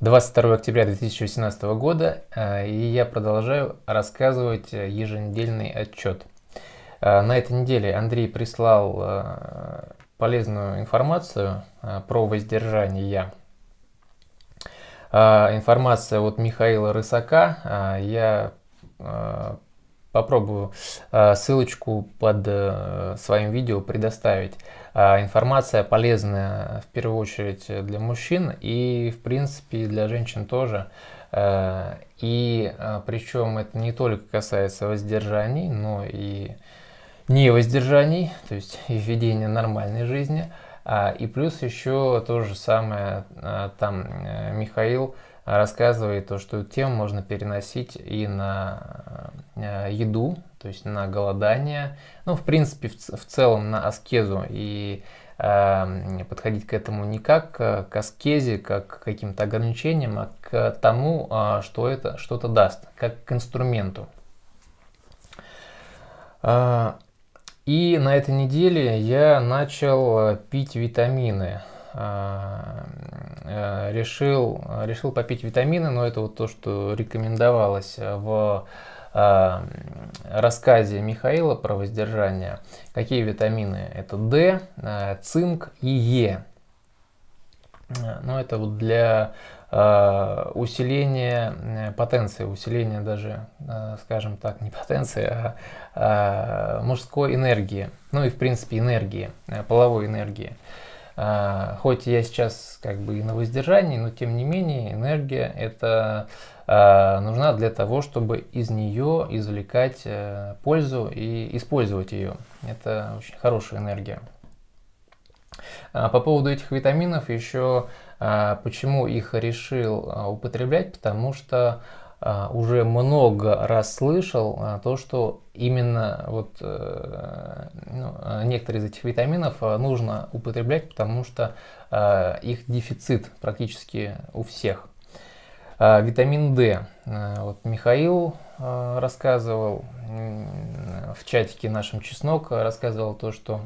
22 октября 2018 года, э, и я продолжаю рассказывать э, еженедельный отчет. Э, на этой неделе Андрей прислал полезную информацию про воздержание. Информация от Михаила Рысака. Я попробую ссылочку под своим видео предоставить. А, информация полезная в первую очередь для мужчин и, в принципе, для женщин тоже. Э, и э, причем это не только касается воздержаний, но и не воздержаний, то есть и введения нормальной жизни. А, и плюс еще то же самое, э, там Михаил рассказывает то, что эту тему можно переносить и на Э, еду, то есть на голодание, ну, в принципе, в, в целом на аскезу и э, подходить к этому не как э, к аскезе, как к каким-то ограничениям, а к тому, а, что это что-то даст, как к инструменту. А, и на этой неделе я начал э, пить витамины. А, решил, решил попить витамины, но это вот то, что рекомендовалось в Э, рассказе Михаила про воздержание, какие витамины? Это D, э, цинк и Е. Э, но ну, это вот для усиления потенции, усиления даже, скажем так, не потенции, а, а мужской энергии. Ну и, в принципе, энергии, половой энергии. Хоть я сейчас как бы и на воздержании, но тем не менее энергия это Э, нужна для того, чтобы из нее извлекать э, пользу и использовать ее. Это очень хорошая энергия. А, по поводу этих витаминов еще э, почему их решил употреблять, потому что уже много раз слышал то, что именно вот ну, некоторые из этих витаминов нужно употреблять, потому что их дефицит практически у всех. А, витамин D. А, вот Михаил а, рассказывал в чатике нашем Чеснок, рассказывал то, что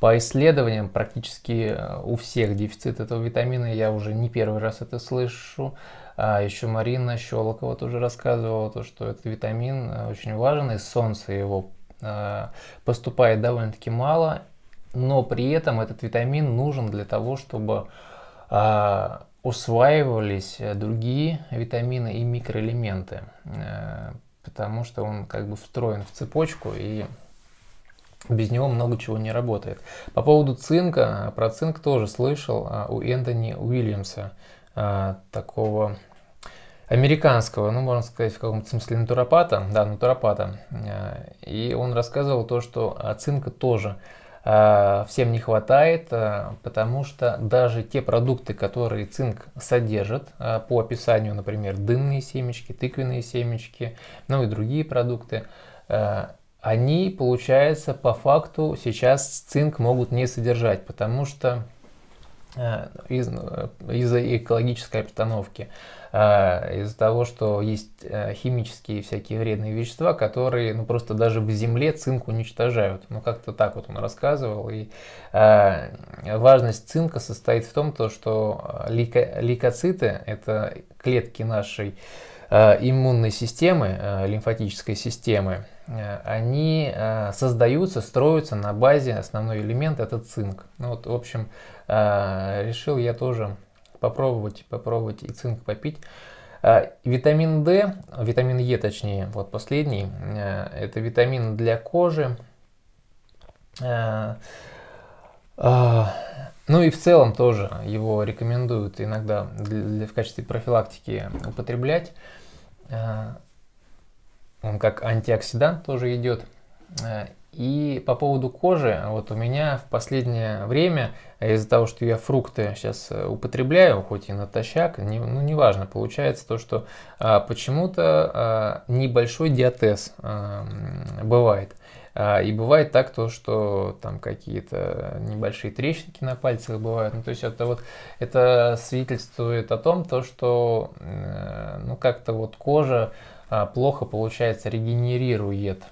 по исследованиям практически э, у всех дефицит этого витамина, я уже не первый раз это слышу. А еще Марина Щелокова тоже рассказывала, то, что этот витамин э, очень важен, и солнце его поступает довольно-таки мало, но при этом этот витамин нужен для того, чтобы усваивались другие витамины и микроэлементы, э, потому что он как бы встроен в цепочку и без него много чего не работает. По поводу цинка, про цинк тоже слышал а, у Энтони Уильямса, а, такого американского, ну, можно сказать, в каком-то смысле натуропата, да, натуропата. Э, и он рассказывал то, что а, цинка тоже Э, всем не хватает, э, потому что даже те продукты, которые цинк содержит, э, по описанию, например, дынные семечки, тыквенные семечки, ну и другие продукты, они, получается, по факту сейчас цинк могут не содержать, потому что Э, из, э, из-за экологической обстановки, э, из-за того, что есть химические всякие вредные вещества, которые ну, просто даже в земле цинк уничтожают. Ну, как-то так вот он рассказывал. И важность цинка состоит в том, то, что лейко, лейкоциты – это клетки нашей иммунной системы, лимфатической системы, они создаются, строятся на базе основной элемент это цинк. Ну, вот, в общем, а, решил я тоже попробовать, попробовать и цинк попить. А, витамин D, витамин Е точнее, вот последний, а, это витамин для кожи. Ну и в целом тоже его рекомендуют иногда для, в качестве профилактики употреблять. Он как антиоксидант тоже идет. И по поводу кожи, вот у меня в последнее время, из-за того, что я фрукты сейчас э, употребляю, хоть и натощак, не, ну неважно, получается то, что а, почему-то а, небольшой диатез а, бывает. А, и бывает так то, что там какие-то небольшие трещинки на пальцах бывают. Ну, то есть это вот это свидетельствует о том, то, что э, ну как-то вот кожа а, плохо получается регенерируется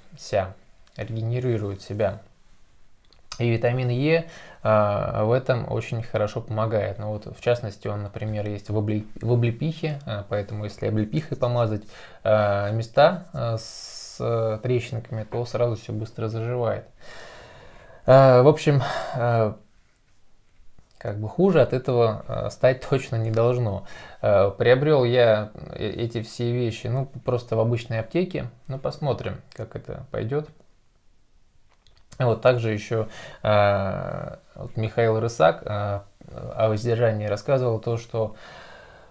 регенерирует себя. И витамин Е а, в этом очень хорошо помогает. Ну вот, в частности, он, например, есть в, обли... в облепихе, а, поэтому если облепихой помазать а, места а, с а, трещинками, то сразу все быстро заживает. А, в общем, а, как бы хуже от этого а, стать точно не должно. А, Приобрел я э, эти все вещи, ну, просто в обычной аптеке. Ну, посмотрим, как это пойдет. Вот также еще а, вот Михаил Рысак а, о воздержании рассказывал то, что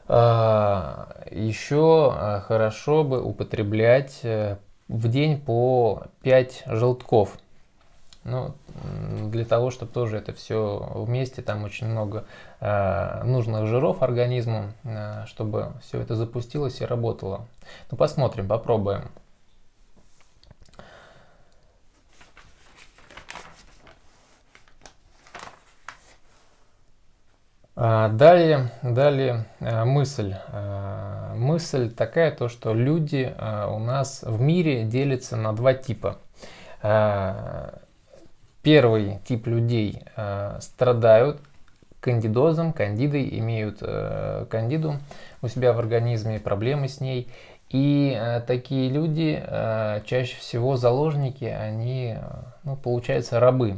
а, еще хорошо бы употреблять э, в день по 5 желтков. Ну, для того, чтобы тоже это все вместе, там очень много э, нужных жиров организму, э, чтобы все это запустилось и работало. Ну, посмотрим, попробуем. А, далее, далее э, мысль. А, мысль такая, то, что люди а, у нас в мире делятся на два типа. Первый тип людей страдают кандидозом, кандидой, имеют э, кандиду у себя в организме, проблемы с ней. И э, такие люди чаще всего заложники, они, ну, получается, рабы.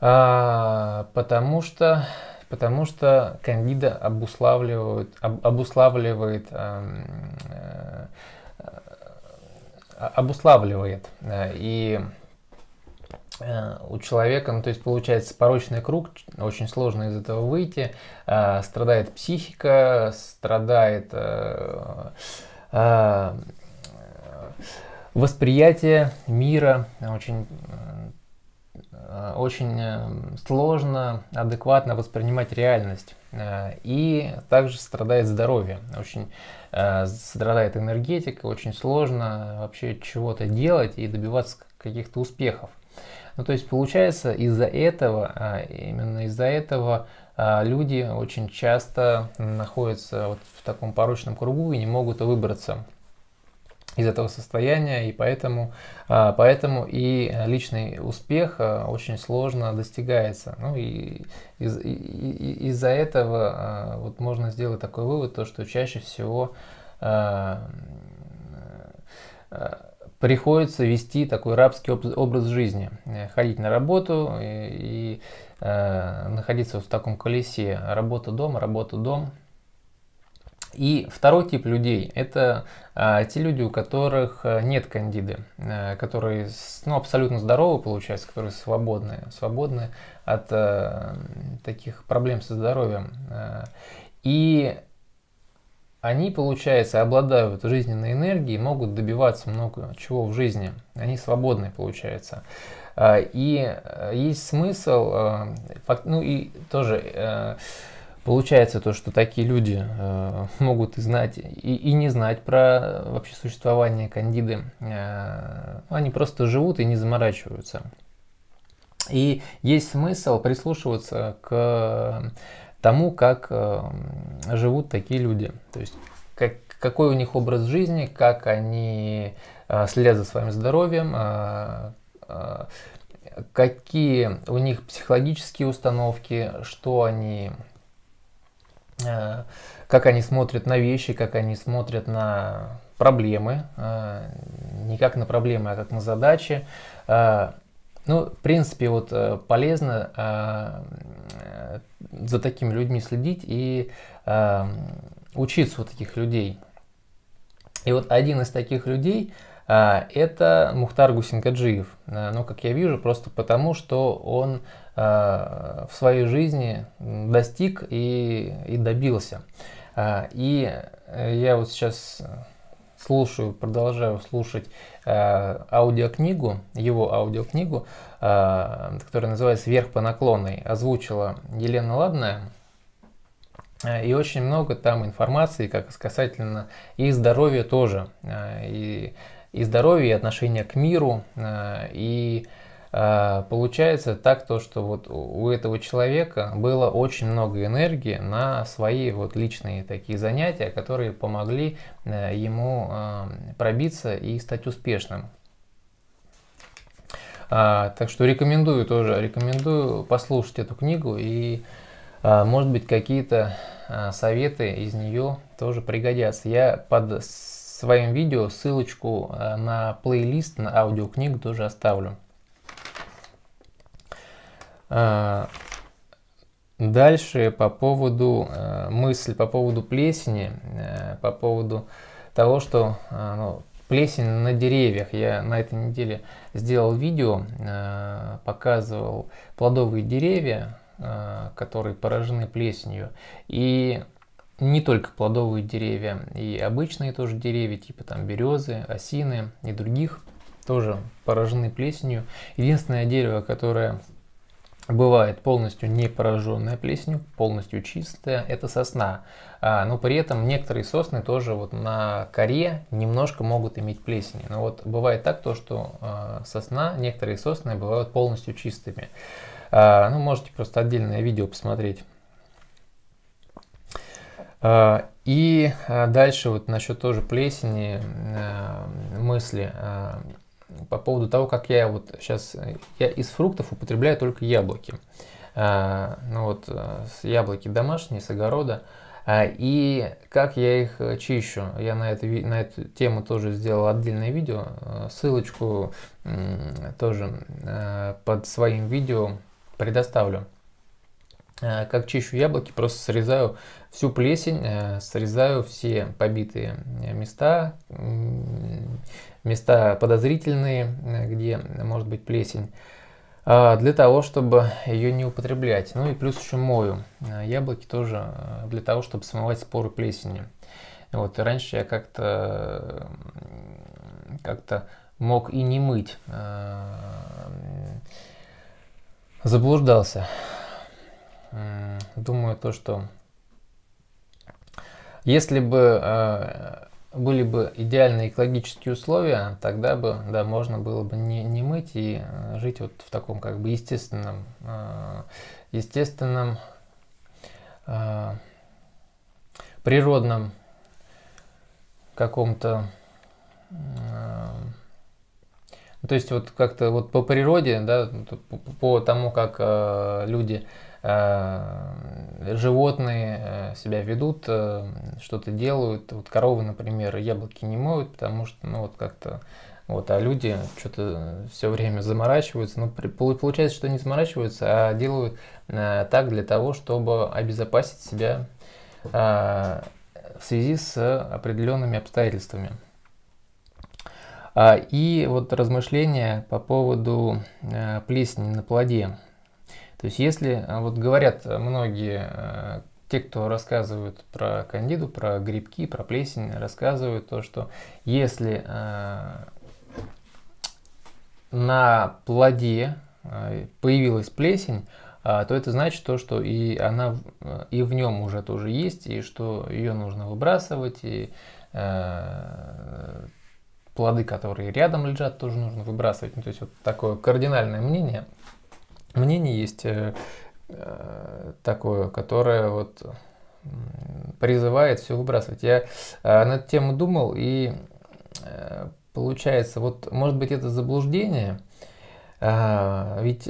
Потому что Потому что кандида обуславливает, об, обуславливает, эм, э, э, обуславливает. Э, и э, у человека, ну, то есть получается порочный круг, очень сложно из этого выйти, э, страдает психика, страдает э, э, э восприятие мира, очень э, Э, очень э, сложно адекватно воспринимать реальность. Э, и также страдает здоровье, очень страдает энергетика, очень сложно вообще чего-то делать и добиваться каких-то успехов. Ну, то есть получается из-за этого, именно из-за этого люди очень часто находятся вот в таком порочном кругу и не могут выбраться из этого состояния, и поэтому, а, поэтому и личный успех а, очень сложно достигается. Ну и из, и, из-за этого а, вот можно сделать такой вывод, то, что чаще всего приходится вести такой рабский образ жизни, ходить на работу и, и э, находиться в таком колесе работа дом, работа дом, и второй тип людей – это а, те люди, у которых э, нет кандиды, а, которые ну, абсолютно здоровы, получается, которые свободны, свободны от а, таких проблем со здоровьем. А, и они, получается, обладают жизненной энергией, могут добиваться много чего в жизни. Они свободны, получается. А, и есть смысл, ну и тоже Получается то, что такие люди э, могут и знать, и, и не знать про вообще существование кандиды. Э, они просто живут и не заморачиваются. И есть смысл прислушиваться к тому, как э, живут такие люди. То есть как, какой у них образ жизни, как они э, следят за своим здоровьем, э, э, какие у них психологические установки, что они Э, как они смотрят на вещи, как они смотрят на проблемы, э, не как на проблемы, а как на задачи. Э, ну, в принципе, вот полезно за такими людьми следить и учиться у таких людей. И вот один из таких людей это Мухтар Гусингаджиев. Но, ну, как я вижу, просто потому, что он Э, в своей жизни достиг и, и добился. Э, и э, я вот сейчас слушаю, продолжаю слушать аудиокнигу, его аудиокнигу, которая называется «Вверх по наклонной», озвучила Елена Ладная. И очень много там информации, как касательно и здоровья тоже, и, и здоровья, и отношения к миру, и Э, получается так то, что вот у этого человека было очень много энергии на свои вот личные такие занятия, которые помогли э, ему э, пробиться и стать успешным. Так что рекомендую тоже, рекомендую послушать эту книгу и, может быть, какие-то советы из нее тоже пригодятся. Я под своим видео ссылочку на плейлист, на аудиокнигу тоже оставлю. А, дальше по поводу э, мысли, по поводу плесени, э, по поводу того, что э, ну, плесень на деревьях. Я на этой неделе сделал видео, показывал плодовые деревья, которые поражены плесенью. И не только плодовые деревья, и обычные тоже деревья, типа там березы, осины и других, тоже поражены плесенью. Единственное дерево, которое Бывает полностью не пораженная плесенью, полностью чистая, это сосна. А, но при этом некоторые сосны тоже вот на коре немножко могут иметь плесени. Но вот бывает так то, что а, сосна, некоторые сосны бывают полностью чистыми. А, ну, можете просто отдельное видео посмотреть. И дальше вот насчет тоже плесени мысли по поводу того, как я вот сейчас... Э, я из фруктов употребляю только яблоки. А, ну вот, э, яблоки домашние, с огорода. А, и как я их э, чищу. Я на, эту на эту тему тоже сделал отдельное видео. Ссылочку тоже под своим видео предоставлю. А, как чищу яблоки, просто срезаю всю плесень, срезаю все побитые места, места подозрительные, э, где может быть плесень, а, для того, чтобы ее не употреблять. Ну и плюс еще мою. Э, яблоки тоже э, для того, чтобы смывать споры плесени. Вот, и раньше я как-то как-то мог и не мыть. А, заблуждался. Думаю, то, что если бы а, были бы идеальные экологические условия, тогда бы, да, можно было бы не, не мыть и э, жить вот в таком как бы естественном, э, естественном, э, природном каком-то, э, ну, то есть вот как-то вот по природе, да, по, по тому, как э, люди э, Э, животные э, себя ведут, э, что-то делают. Вот коровы, например, яблоки не моют, потому что, ну, вот как-то вот, а люди что-то все время заморачиваются. Ну, при, получается, что не заморачиваются, а делают э, так для того, чтобы обезопасить себя э, в связи с определенными обстоятельствами. А, и вот размышления по поводу э, плесени на плоде. То есть если, э, вот говорят многие, э, те, кто рассказывают про кандиду, про грибки, про плесень, рассказывают то, что если э, на плоде появилась плесень, то это значит то, что и она и в нем уже тоже есть, и что ее нужно выбрасывать, и плоды, которые рядом лежат, тоже нужно выбрасывать. Ну, то есть вот такое кардинальное мнение мнение есть э, э, такое, которое вот призывает все выбрасывать. Я э, на эту тему думал, и получается, вот может быть это заблуждение, а, ведь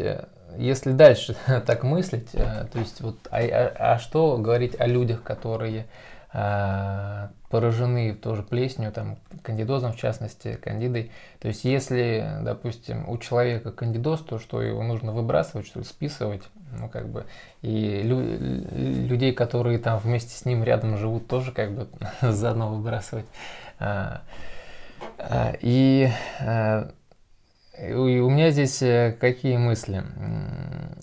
если дальше так мыслить, то есть вот, а, а, а что говорить о людях, которые а, поражены тоже плесенью, там, кандидозом в частности, кандидой. То есть если, допустим, у человека кандидоз, то что его нужно выбрасывать, что ли, списывать, ну, как бы, и лю- людей, которые там вместе с ним рядом живут, тоже как бы заодно выбрасывать. А, а, и а, и у меня здесь э, какие мысли?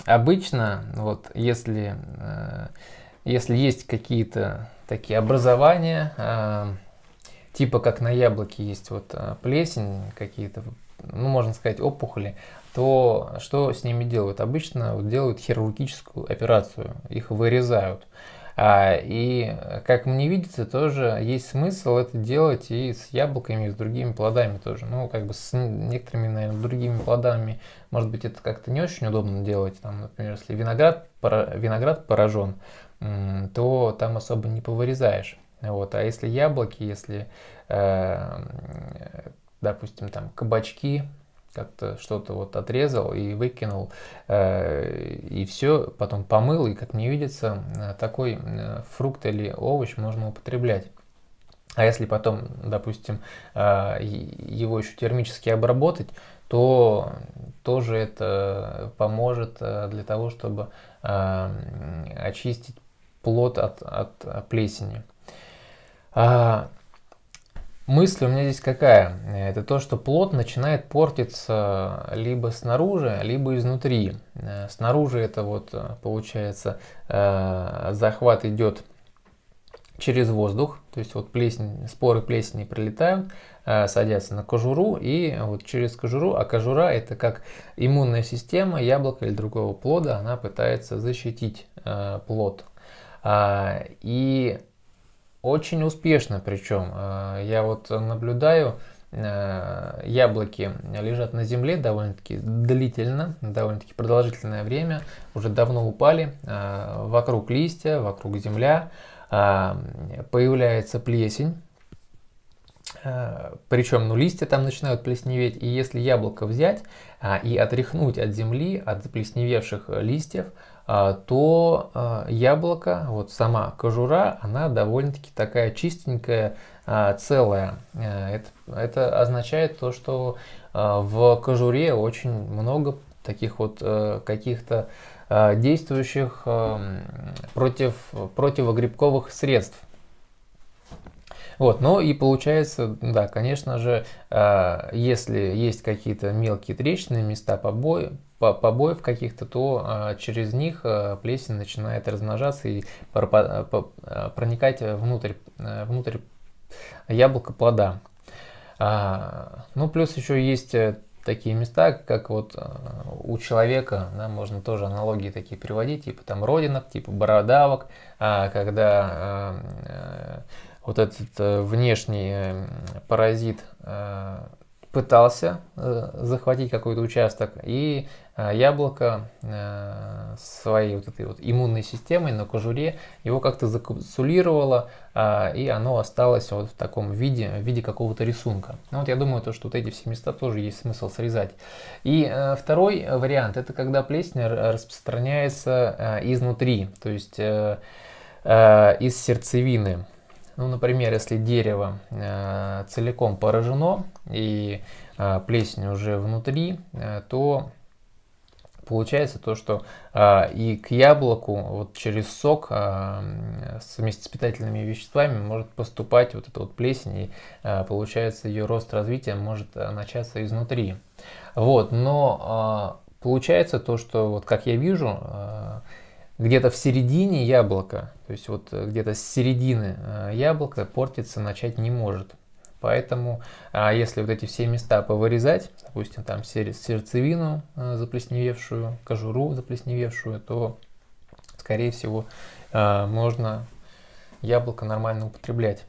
Обычно, вот, если, э, если есть какие-то такие образования, а, типа как на яблоке есть вот а, плесень, какие-то, ну, можно сказать, опухоли, то что с ними делают? Обычно вот делают хирургическую операцию, их вырезают. А, и, как мне видится, тоже есть смысл это делать и с яблоками, и с другими плодами тоже. Ну, как бы с некоторыми, наверное, другими плодами, может быть, это как-то не очень удобно делать. Там, например, если виноград, виноград поражен, то там особо не повырезаешь. Вот. А если яблоки, если, э, допустим, там кабачки, как-то что-то вот отрезал и выкинул, э, и все, потом помыл, и, как мне видится, э, такой фрукт или овощ можно употреблять. А если потом, допустим, его еще термически обработать, то тоже это поможет для того, чтобы очистить плод от, от плесени. А, мысль у меня здесь какая? Это то, что плод начинает портиться либо снаружи, либо изнутри. Э, снаружи это вот э, получается э, захват идет через воздух, то есть вот плесень, споры плесени прилетают, садятся на кожуру и вот через кожуру, а кожура это как иммунная система яблока или другого плода, она пытается защитить плод а, и очень успешно причем. А, я вот наблюдаю, а, яблоки лежат на земле довольно-таки длительно, довольно-таки продолжительное время, уже давно упали, вокруг листья, вокруг земля, появляется плесень, причем ну, листья там начинают плесневеть, и если яблоко взять и отряхнуть от земли, от заплесневевших листьев, а, то а, яблоко, вот сама кожура, она довольно-таки такая чистенькая, а, целая. Э, это, это означает то, что в кожуре очень много таких вот э, каких-то действующих против, противогрибковых средств. Вот, ну и получается, да, конечно же, если есть какие-то мелкие трещины, места побои, побоев каких-то, то а, через них а, плесень начинает размножаться и а, проникать внутрь, э, внутрь яблока плода. Ну, плюс еще есть э, такие места, как вот у человека, да, можно тоже аналогии такие приводить, типа там родинок, типа бородавок, когда э, вот этот внешний паразит пытался э, захватить какой-то участок, и э, яблоко э, своей вот этой вот иммунной системой на кожуре его как-то закапсулировало, и оно осталось вот в таком виде, в виде какого-то рисунка. Ну, вот я думаю, то, что вот эти все места тоже есть смысл срезать. И второй вариант, это когда плесень распространяется изнутри, то есть из сердцевины. Ну, например, если дерево э, целиком поражено и э, плесень уже внутри, э, то получается то, что э, и к яблоку вот через сок э, вместе с питательными веществами может поступать вот эта вот плесень, и э, получается ее рост развитие может э, начаться изнутри. Вот, но э, получается то, что вот как я вижу, э, где-то в середине яблока, то есть вот э, где-то с середины э, яблока портиться начать не может. Поэтому, а если вот эти все места повырезать, допустим, там сердцевину э, заплесневевшую, кожуру заплесневевшую, то, скорее всего, можно яблоко нормально употреблять.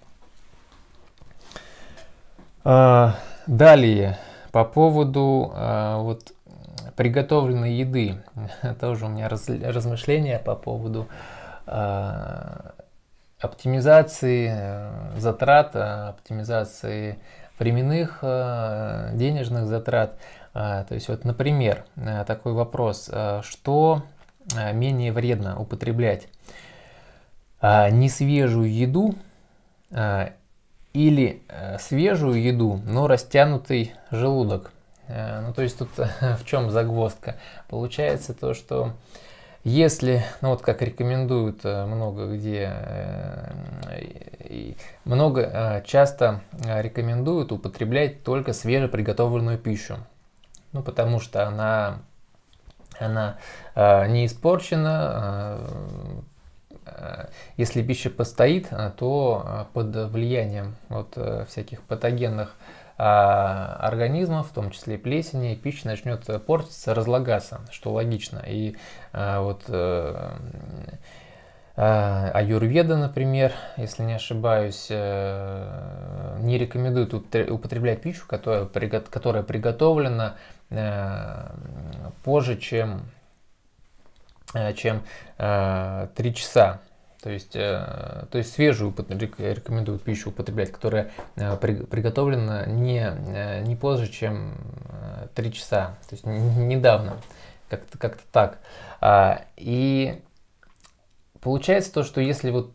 А, далее, по поводу а, вот приготовленной еды. Тоже у меня раз, размышления по поводу а, э, оптимизации затрат, а, оптимизации временных э, денежных затрат. Э, то есть вот, например, э, такой вопрос, э, что менее вредно употреблять? Э, несвежую еду э, или свежую еду, но растянутый желудок – Э, ну, то есть тут в чем загвоздка? Получается то, что если, ну вот как рекомендуют э, много где, э, много часто рекомендуют употреблять только свежеприготовленную пищу. Ну, потому что она, она не испорчена, если пища постоит, то под влиянием вот всяких патогенных а, организма, в том числе и плесени, пища начнет портиться, разлагаться, что логично. И а, вот э, а, Аюрведа, например, если не ошибаюсь, э, не рекомендует употреблять пищу, которая, которая приготовлена э, позже, чем, чем 3 часа то есть, э, то есть свежую опыт рекомендуют пищу употреблять, которая э, приготовлена не, э, не позже, чем 3 часа, то есть недавно, как-то как то так. А, и получается то, что если вот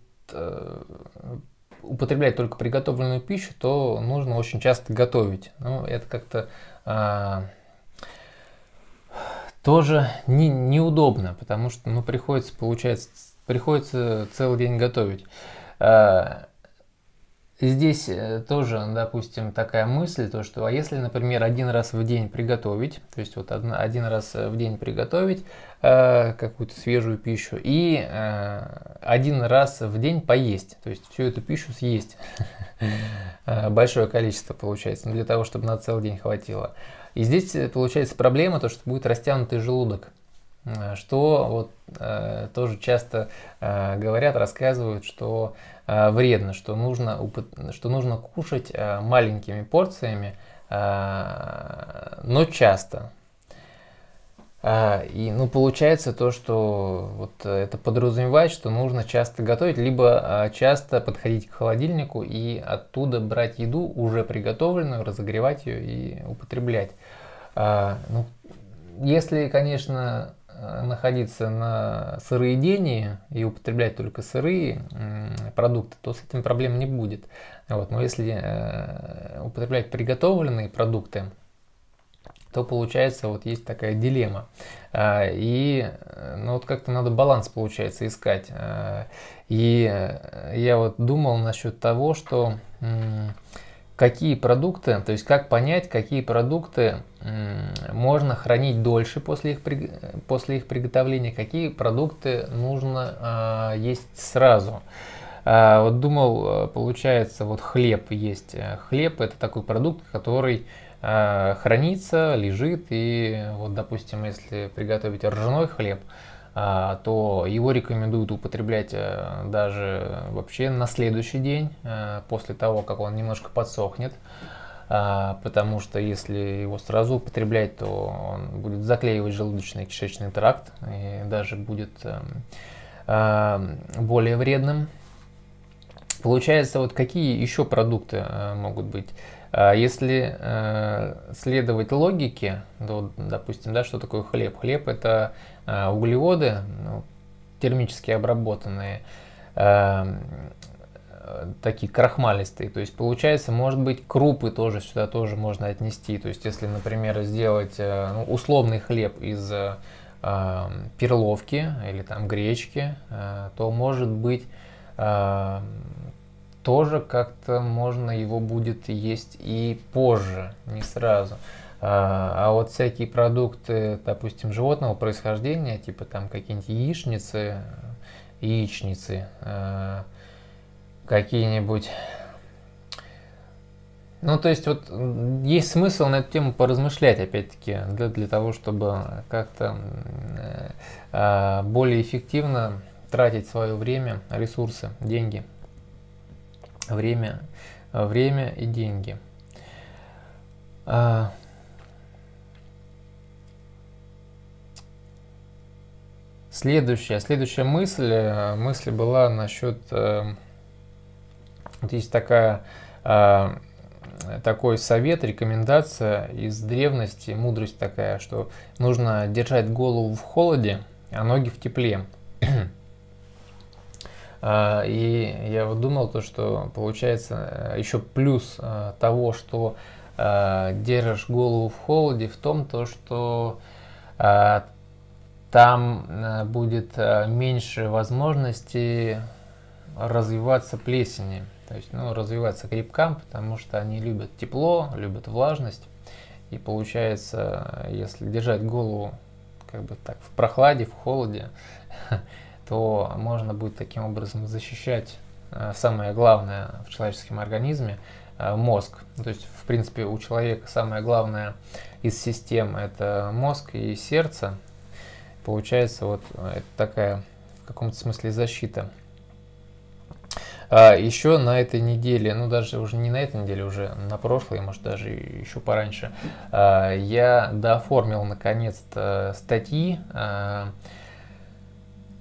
употреблять только приготовленную пищу, то нужно очень часто готовить. Ну, это как-то а, тоже не, неудобно, потому что ну, приходится, получается, приходится целый день готовить. А, здесь э, тоже, допустим, такая мысль, то что, а если, например, один раз в день приготовить, то есть вот один раз в день приготовить а, какую-то свежую пищу и а, один раз в день поесть, то есть всю эту пищу съесть, большое количество получается, для того, чтобы на целый день хватило. И здесь э, получается проблема, то что будет растянутый желудок. Э, что вот э, тоже часто э, говорят, рассказывают, что э, вредно, что нужно, что нужно кушать э, маленькими порциями, э, но часто. Э, и ну, получается то, что вот это подразумевает, что нужно часто готовить, либо э, часто подходить к холодильнику и оттуда брать еду уже приготовленную, разогревать ее и употреблять. Э, ну, если, конечно, Э, находиться на сыроедении и употреблять только сырые продукты, то с этим проблем не будет. Вот. Но если э, употреблять приготовленные продукты, то получается вот есть такая дилемма. А, и э, ну вот как-то надо баланс получается искать. А, и я вот думал насчет того, что какие продукты, то есть как понять, какие продукты можно хранить дольше после их, после их приготовления, какие продукты нужно э, есть сразу. Э, вот думал, э, получается, вот хлеб есть. Э, хлеб это такой продукт, который э, хранится, лежит, и вот, допустим, если приготовить ржаной хлеб, а, то его рекомендуют употреблять э, даже вообще на следующий день, э, после того, как он немножко подсохнет, а, потому что если его сразу употреблять, то он будет заклеивать желудочный и кишечный тракт и даже будет эм, а, более вредным. Получается, вот какие еще продукты э, могут быть? А если э, следовать логике, то, допустим, да, что такое хлеб? Хлеб – это э, углеводы, ну, термически обработанные, эм, такие крахмалистые. То есть получается, может быть, крупы тоже сюда тоже можно отнести. То есть если, например, сделать э, ну, условный хлеб из эм, перловки или там гречки, то может быть эм, тоже как-то можно его будет есть и позже, не сразу. А, а, вот всякие продукты, допустим, животного происхождения, типа там какие-нибудь яичницы, яичницы, а, какие-нибудь... Ну, то есть, вот есть смысл на эту тему поразмышлять, опять-таки, для, для того, чтобы как-то э, а, более эффективно тратить свое время, ресурсы, деньги время, э, время и деньги. А... Следующая, следующая мысль, э, мысль была насчет, э, вот есть такая, э, такой совет, рекомендация из древности, мудрость такая, что нужно держать голову в холоде, а ноги в тепле. А, и я вот думал то, что получается э, еще плюс э, того, что э, держишь голову в холоде, в том то, что там будет меньше возможностей развиваться плесени, то есть ну, развиваться грибкам, потому что они любят тепло, любят влажность. И получается, если держать голову как бы так в прохладе, в холоде, то можно будет таким образом защищать э, самое главное в человеческом организме э, мозг. Ну, то есть, в принципе, у человека самое главное из систем это мозг и сердце. Получается, вот э, это такая в каком-то смысле защита. А еще на этой неделе, ну даже уже не на этой неделе, уже на прошлой, может даже еще пораньше, а, я дооформил наконец-то статьи а,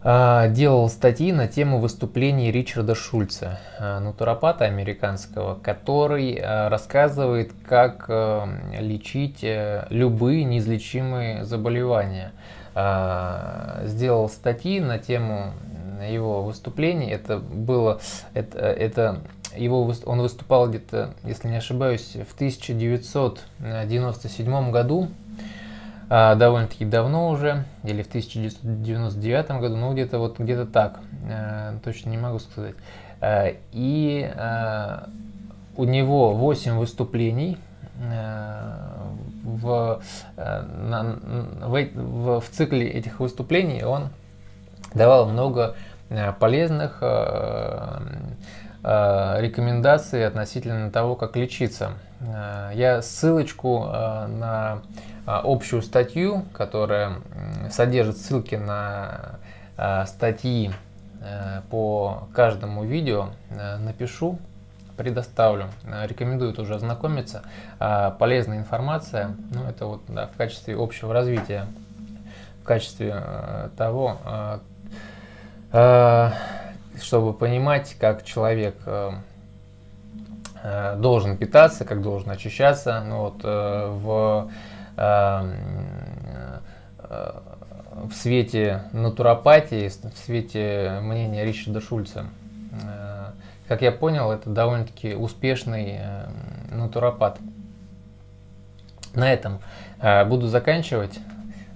а, делал статьи на тему выступлений Ричарда Шульца, а, натуропата американского, который а, рассказывает, как э, лечить э, любые неизлечимые заболевания. Сделал статьи на тему его выступлений. Это было, это, это его, он выступал где-то, если не ошибаюсь, в 1997 году а, довольно-таки давно уже, или в 1999 году, ну где-то вот где-то так, э, точно не могу сказать. Э, и э, у него 8 выступлений в, в, в, в цикле этих выступлений он давал много полезных рекомендаций относительно того, как лечиться. Э, я ссылочку э, на э, общую статью, которая содержит ссылки на статьи по каждому видео, напишу, предоставлю. Рекомендую тоже ознакомиться. Полезная информация, ну это вот да, в качестве общего развития, в качестве того, чтобы понимать, как человек Э, должен питаться, как должен очищаться. Ну, вот, э, в, э, в свете натуропатии, в свете мнения Ричарда Шульца, как я понял, это довольно-таки успешный натуропат. На этом буду заканчивать.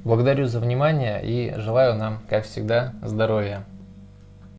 Благодарю за внимание и желаю нам, как всегда, здоровья.